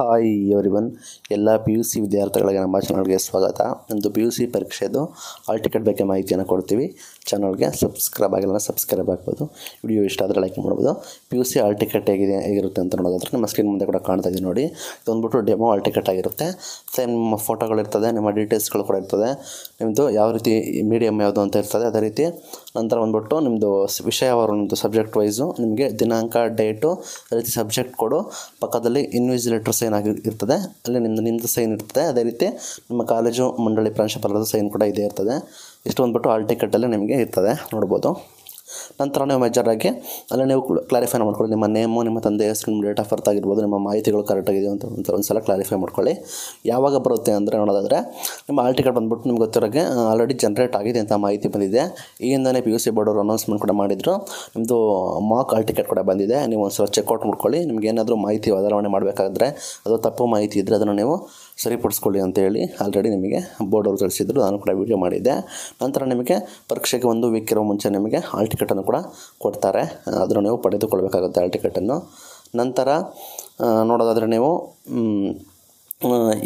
hi everyone ಎಲ್ಲ P U C ವಿದ್ಯಾರ್ಥಿಗಳಿಗೆ ನಮ್ಮ ಚಾನಲ್ಗೆ ಸ್ವಾಗತ ನಮ್ಮದು ಪಿ ಯು ಸಿ ಪರೀಕ್ಷೆದು ಆಲ್ ಟಿಕೆಟ್ ಬಗ್ಗೆ ಮಾಹಿತಿಯನ್ನು ಕೊಡ್ತೀವಿ ಚಾನಲ್ಗೆ ಸಬ್ಸ್ಕ್ರೈಬ್ ಆಗಿಲ್ಲ ಸಬ್ಸ್ಕ್ರೈಬ್ ಆಗ್ಬೋದು ವಿಡಿಯೋ ಇಷ್ಟ ಆದರೆ ಲೈಕ್ ಮಾಡ್ಬೋದು P U C hall ticket ಹೇಗಿದೆ ಹೇಗಿರುತ್ತೆ ಅಂತ ನೋಡೋದಾದ್ರೆ ನಮ್ಮ ಸ್ಕ್ರೀನ್ ಮುಂದೆ ಕೂಡ ಕಾಣ್ತಾ ಇದೆ ನೋಡಿ ಇದೊಂದ್ಬಿಟ್ಟು ಡೆಮೋ ಹಾಲ್ ಟಿಕೆಟ್ ಆಗಿರುತ್ತೆ ಸೇಮ್ ನಿಮ್ಮ ಫೋಟೋಗಳಿರ್ತದೆ ನಿಮ್ಮ ಡೀಟೇಲ್ಸ್ಗಳು ಕೂಡ ಇರ್ತದೆ ನಿಮ್ಮದು ಯಾವ ರೀತಿ ಮೀಡಿಯಮ್ ಯಾವುದು ಅಂತ ಇರ್ತದೆ ಅದೇ ರೀತಿ ನಂತರ ಬಂದ್ಬಿಟ್ಟು ನಿಮ್ಮದು ವಿಷಯವಾರು ನಿಮ್ಮದು ಸಬ್ಜೆಕ್ಟ್ ವೈಸು ನಿಮಗೆ ದಿನಾಂಕ ಡೇಟು ರೀತಿ ಸಬ್ಜೆಕ್ಟ್ ಕೊಡು ಪಕ್ಕದಲ್ಲಿ ಇನ್ವಿಜಿಲೇಟರ್ ಸೈನ್ ಆಗಿ ಇರ್ತದೆ ಅಲ್ಲಿ ನಿಮ್ಮದು ನಿಮ್ಮದು ಸೈನ್ ಇರ್ತದೆ ಅದೇ ರೀತಿ ನಿಮ್ಮ ಕಾಲೇಜು ಮಂಡಳಿ ಪ್ರಾಂಶುಪಾಲರದ ಸೈನ್ ಕೂಡ ಇದೇ ಇರ್ತದೆ ಇಷ್ಟು ಬಂದ್ಬಿಟ್ಟು ಆಲ್ ಟಿಕೆಟಲ್ಲಿ ನಿಮಗೆ ಇರ್ತದೆ ನೋಡ್ಬೋದು ನಂತರ ನೀವು ಆಗಿ ಅಲ್ಲೇ ನೀವು ಕ್ಲಾರಿಫೈ ಮಾಡ್ಕೊಳ್ಳಿ ನಿಮ್ಮ ನೇಮು ನಿಮ್ಮ ತಂದೆ ಹೆಸರು ನಿಮ್ಮ ಡೇಟ್ ಆಫ್ ಬರ್ತ್ ಆಗಿರ್ಬೋದು ನಿಮ್ಮ ಮಾಹಿತಿಗಳು ಆಗಿದೆಯೋ ಅಂತ ಒಂದು ಸಲ ಕ್ಲಾರಿಫೈ ಮಾಡ್ಕೊಳ್ಳಿ ಯಾವಾಗ ಬರುತ್ತೆ ಅಂದರೆ ನೋಡೋದಾದರೆ ನಿಮ್ಮ ಆಲ್ ಟಿಕೆಟ್ ಬಂದುಬಿಟ್ಟು ನಿಮ್ಗೆ ಗೊತ್ತಿರೋಗೆ ಆಲ್ರೆಡಿ ಜನ್ರೇಟ್ ಆಗಿದೆ ಅಂತ ಮಾಹಿತಿ ಬಂದಿದೆ ಈಗಿಂದಲೇ ಪಿ ಯು ಸಿ ಬೋರ್ಡವರು ಅನೌನ್ಸ್ಮೆಂಟ್ ಕೂಡ ಮಾಡಿದರು ನಿಮ್ಮದು ಮಾಕ್ ಆಲ್ ಟಿಕೆಟ್ ಕೂಡ ಬಂದಿದೆ ನೀವು ಒಂದು ಸಲ ಚೆಕ್ಔಟ್ ಮಾಡ್ಕೊಳ್ಳಿ ನಿಮ್ಗೆ ಏನಾದರೂ ಮಾಹಿತಿ ಬದಲಾವಣೆ ಮಾಡಬೇಕಾದ್ರೆ ಅದು ತಪ್ಪು ಮಾಹಿತಿ ಇದ್ದರೆ ಅದನ್ನು ನೀವು ಸರಿಪಡಿಸ್ಕೊಳ್ಳಿ ಹೇಳಿ ಆಲ್ರೆಡಿ ನಿಮಗೆ ಅವರು ತಿಳಿಸಿದ್ರು ನಾನು ಕೂಡ ವೀಡಿಯೋ ಮಾಡಿದ್ದೆ ನಂತರ ನಿಮಗೆ ಪರೀಕ್ಷೆಗೆ ಒಂದು ವೀಕ್ ಇರೋ ಮುಂಚೆ ನಿಮಗೆ ಹಾಲ್ ಟಿಕೆಟನ್ನು ಕೂಡ ಕೊಡ್ತಾರೆ ಅದನ್ನು ನೀವು ಪಡೆದುಕೊಳ್ಬೇಕಾಗುತ್ತೆ ಹಾಲ್ ಟಿಕೆಟನ್ನು ನಂತರ ನೋಡೋದಾದರೆ ನೀವು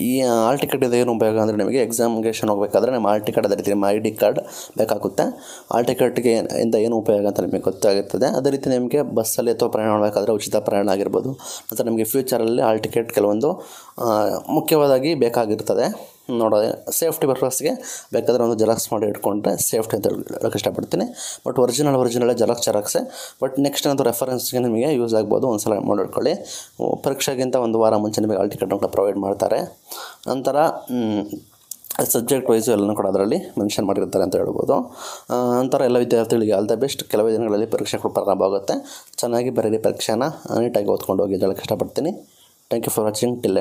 ಈ ಆಲ್ ಟಿಕೆಟ್ ಏನು ಉಪಯೋಗ ಅಂದರೆ ನಿಮಗೆ ಎಕ್ಸಾಮಿಗೇಷನ್ ಹೋಗಬೇಕಾದ್ರೆ ನಿಮ್ಮ ಆಲ್ ಟಿಕೆಟ್ ಅದೇ ರೀತಿ ನಿಮ್ಮ ಐ ಡಿ ಕಾರ್ಡ್ ಬೇಕಾಗುತ್ತೆ ಆಲ್ ಟಿಕೆಟ್ಗೆ ಇಂದ ಏನು ಉಪಯೋಗ ಅಂತ ನಿಮಗೆ ಗೊತ್ತಾಗುತ್ತದೆ ಅದೇ ರೀತಿ ನಿಮಗೆ ಬಸ್ಸಲ್ಲಿ ಅಥವಾ ಪ್ರಯಾಣ ಮಾಡಬೇಕಾದ್ರೆ ಉಚಿತ ಪ್ರಯಾಣ ಆಗಿರ್ಬೋದು ಮತ್ತು ನಿಮಗೆ ಫ್ಯೂಚರಲ್ಲಿ ಆಲ್ ಟಿಕೆಟ್ ಕೆಲವೊಂದು ಮುಖ್ಯವಾದಾಗಿ ಬೇಕಾಗಿರ್ತದೆ ನೋಡ ಸೇಫ್ಟಿ ಪರ್ಪಸ್ಗೆ ಬೇಕಾದರೆ ಒಂದು ಜೆರಾಕ್ಸ್ ಮಾಡಿ ಇಟ್ಕೊಂಡ್ರೆ ಸೇಫ್ಟಿ ಅಂತ ಹೇಳೋಕ್ಕೆ ಇಷ್ಟಪಡ್ತೀನಿ ಬಟ್ ಒರಿಜಿನಲ್ ಒರಿಜಿನಲ್ಲೇ ಜೆರಾಕ್ಸ್ ಜೆರಾಕ್ಸೆ ಬಟ್ ನೆಕ್ಸ್ಟ್ ಏನಾದರೂ ರೆಫರೆನ್ಸ್ಗೆ ನಿಮಗೆ ಯೂಸ್ ಆಗ್ಬೋದು ಒಂದು ಸಲ ಮಾಡಿಕೊಳ್ಳಿ ಪರೀಕ್ಷೆಗಿಂತ ಒಂದು ವಾರ ಮುಂಚೆ ನಿಮಗೆ ಆಲ್ ಟಿಕೆಟ್ ಕೂಡ ಪ್ರೊವೈಡ್ ಮಾಡ್ತಾರೆ ನಂತರ ಸಬ್ಜೆಕ್ಟ್ ವೈಸು ಎಲ್ಲನೂ ಕೂಡ ಅದರಲ್ಲಿ ಮೆನ್ಷನ್ ಮಾಡಿರ್ತಾರೆ ಅಂತ ಹೇಳ್ಬೋದು ನಂತರ ಎಲ್ಲ ವಿದ್ಯಾರ್ಥಿಗಳಿಗೆ ಆಲ್ ದ ಬೆಸ್ಟ್ ಕೆಲವೇ ದಿನಗಳಲ್ಲಿ ಪರೀಕ್ಷೆ ಕೂಡ ಪ್ರಾರಂಭ ಆಗುತ್ತೆ ಚೆನ್ನಾಗಿ ಬರೀರಿ ಪರೀಕ್ಷೆನ ನೀಟಾಗಿ ಓದ್ಕೊಂಡು ಹೋಗಿ ಹೇಳೋಕ್ಕೆ ಇಷ್ಟಪಡ್ತೀನಿ thank you for watching till